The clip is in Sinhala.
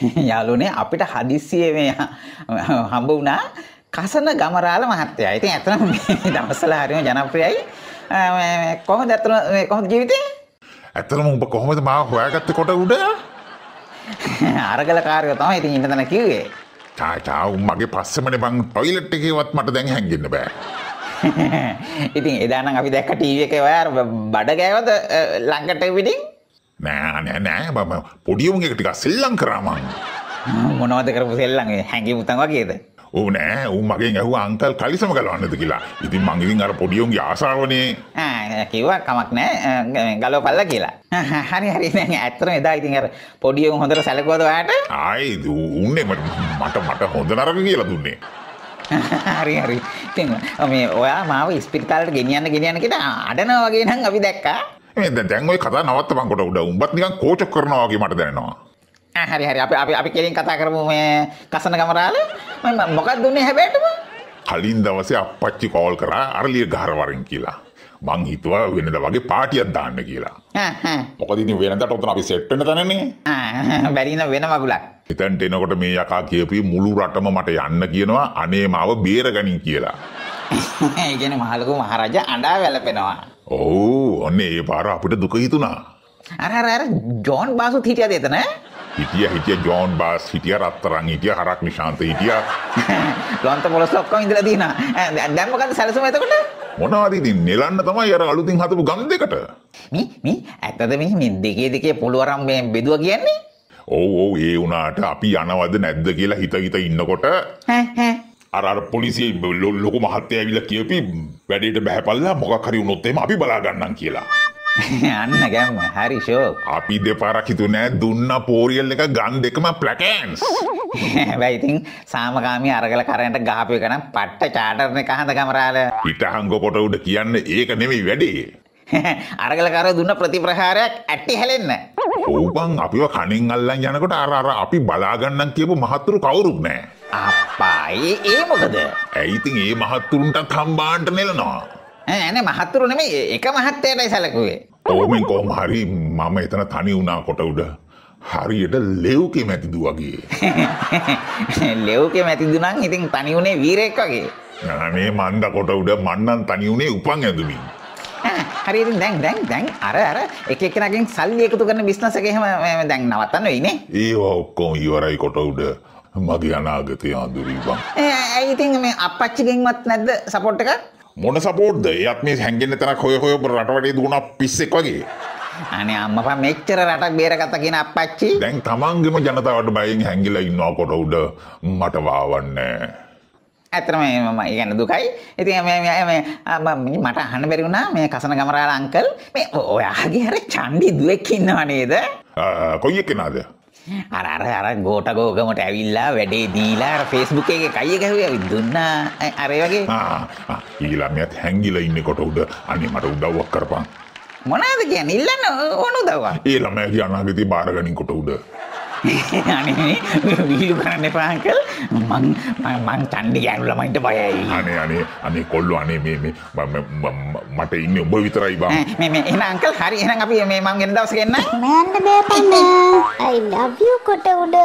යාළුනේ අපිට හදිස්සියේ මේ හම්බ වුණා කසන ගමරාල මහත්තයා. ඉතින් ඇත්තටම මේ දවස්වල හරිම ජනප්‍රියයි. කොහොමද ඇත්තටම මේ කොහොමද ජීවිතේ? ඇත්තටම ඔබ කොහොමද මාව හොයාගත්තේ කොට උඩ? අරගල කාර්යය තමයි ඉතින් ඉන්න කිව්වේ. ටාටා මගේ පස්සමනේ බං ටොයිලට් එකේවත් මට දැන් හැංගෙන්න බෑ. ඉතින් එදානම් අපි දැක්ක ටීවී එකේ ඔයා බඩ ගෑවද ලංකට පිටින්? නෑ පොඩියුමගේ ටික සෙල්ලං කරාමන් මොනවද කරපු සෙල්ලගේ හැඟි පුතන් වගේද ඕ නෑ උමගේ ඇහු අන්තල් කලිසම කලවන්නද කියලා ඉතින් මංගිතින් අර පොඩියුන්ගේ ආසාාවනේ කිව්වා කමක් නෑ ගලෝ පල්ල කියලා හරි හරි ඇත්තර එදා ඉතින් අර පොඩියුම් හොඳර සැලකෝදවාට ආයි උන්නේ මට මට හොඳ නරක කියලා දුන්නේ හරි හරි ඉතින් මේ ඔයා මාව ඉස්පිරිතාලට ගෙනියන්න ගෙනියන්න කියලා අඩනවා වගේ නම් අපි දැක්කා දැන්වයි කතා නවත්තමකොට උඩ උඹත් නිකන් කෝචක් කරනවාගේ මට දැනවා හරි හරි අපි අපි අපි කෙලින් කතා කරමු මේ කසන ගමරාල මොකක් දුන්නේ හැබැටම කලින් දවසේ අපච්චි කෝල් කරා අරලිය ගහරවරින් කියලා මං හිතුවා වෙනද වගේ පාටියක් දාන්න කියලා මොකද ඉතින් වෙනදට ඔතන අපි සෙට් වෙන්න තනනේ බැරින වෙන මගුලක් එතනට එනකොට මේ යකා කියපු මුළු රටම මට යන්න කියනවා අනේ මාව බේරගනින් කියලා ඒ කියන්නේ මහලකෝ මහරජා අඬා වැළපෙනවා ඔව් ඔන්න ඒ පාර අපිට දුක හිතුනා. අරර ජෝන් බාසු හිටිය දෙතන හිටිය හිටිය ජෝන් බාස් හිටිය රත්තරං හිටිය හරක් නිශාන්ත හිටිය ලොන්ත පොලොස් ඔක්කොම ඉඳලා දින දැම්මකද සැලසුම එතකොට මොනවද ඉතින් නෙලන්න තමයි අර අලුතින් හදපු ගම් දෙකට මේ මේ ඇත්තද මේ මේ දෙකේ දෙකේ පොළවරම් මේ බෙදුව කියන්නේ ඔව් ඔව් ඒ වුණාට අපි යනවද නැද්ද කියලා හිත හිත ඉන්නකොට ඈ ඈ අර අර පොලිසිය ලොකු මහත්තය ඇවිල්ලා කියපි වැඩේට බැහැපල්ලා මොකක් හරි වුණොත් එම අපි බලා ගන්නම් කියලා. අන්න ගැම්ම හරි ෂෝ. අපි දෙපාරක් හිතුනේ දුන්න පෝරියල් එක ගන් දෙකම ප්ලැකෑන්ස්. හැබැයි ඉතින් සාමකාමී අරගල කරන්ට ගහපු එක නම් පට්ට චාටර්නේ කහඳ ගමරාල. පිටහංග පොට උඩ කියන්නේ ඒක නෙමෙයි වැඩේ. අරගලකාරය දුන්න ප්‍රතිප්‍රහාරයක් ඇටි හැලෙන්න. ඕපන් අපිව කණින් අල්ලන් යනකොට අර අර අපි බලාගන්නන් කියපු මහත්තුරු කවුරුත් නෑ. ඒ ඒ මොකද? ඇයි ඉතින් ඒ මහත්තුරුන්ටත් හම්බාන්ට නෙලනවා. ඈ නෑ මහත්තුරු නෙමෙයි එක මහත්තයටයි සැලකුවේ. ඕමෙන් කොහොම හරි මම එතන තනි වුණා කොට උඩ. හරියට ලෙව්කෙ මැතිදු වගේ. ලෙව්කෙ මැතිදු නම් ඉතින් තනි වුණේ වීරයෙක් වගේ. මේ මන්ද කොට උඩ මන්නම් තනි වුණේ උපන් ඇඳුමින්. හරි ඉතින් දැන් දැන් දැන් අර අර එක එකනගෙන් සල්ලි එකතු කරන බිස්නස් එක එහෙම දැන් නවත්තන්න වෙයිනේ. ඒවා ඔක්කොම ඉවරයි කොට උඩ. මගේ අනාගතය ආදුරීබං. ඇයිතින් මේ අපච්චිගෙන්වත් නැද්ද සපොට් එක මොන සපෝට්ද ඒත් මේ හැගෙන්න්න තැනක් හොය හොය රටවටේ දුණක් පිස්සෙක් වගේ. අනේ අම්මප මෙච්චර රටක් බේරගත කියන අපච්චි දැන් තමන්ගෙම ජනතාවට බයින් හැංගිලා ඉන්නවා කොට උඩ මට වාවන්නේ ඇත්තටම මම ඉගෙන දුකයි. ඉතින් මේ මේ මට අහන්න බැරි වුණා මේ කසන ගමරාල අංකල් මේ ඔයාගේ අර චණ්ඩි දුවෙක් ඉන්නව නේද? කොයි එක්කෙනාද? අරර අර ගෝට ගෝගමට ඇවිල්ලා වැඩේ දීලා ෆෙස්බුක එක කයිය ගැහුව දුන්නා අරය වගේ ඊළමයත් හැංගිල ඉන්න කොට උඩ අනි මට උදව්වක් කරපා මොනාද කියන්න ඉල්ලන්න ඕනු දවා ඒළම අනාගති භාරගනින් කොට උඩ අනේ වීල් කරන්න එපා අංකල් මං මං ඡන්දේ ගෑනු ළමයින්ට බයයි අනේ අනේ අනේ කොල්ලෝ අනේ මේ මේ මට ඉන්නේ ඔබ විතරයි බං මේ මේ එහෙනම් අංකල් හරි එහෙනම් අපි මේ මං එන දවසේ එන්න මෑන්න බෑපන්න I love you කොට උඩ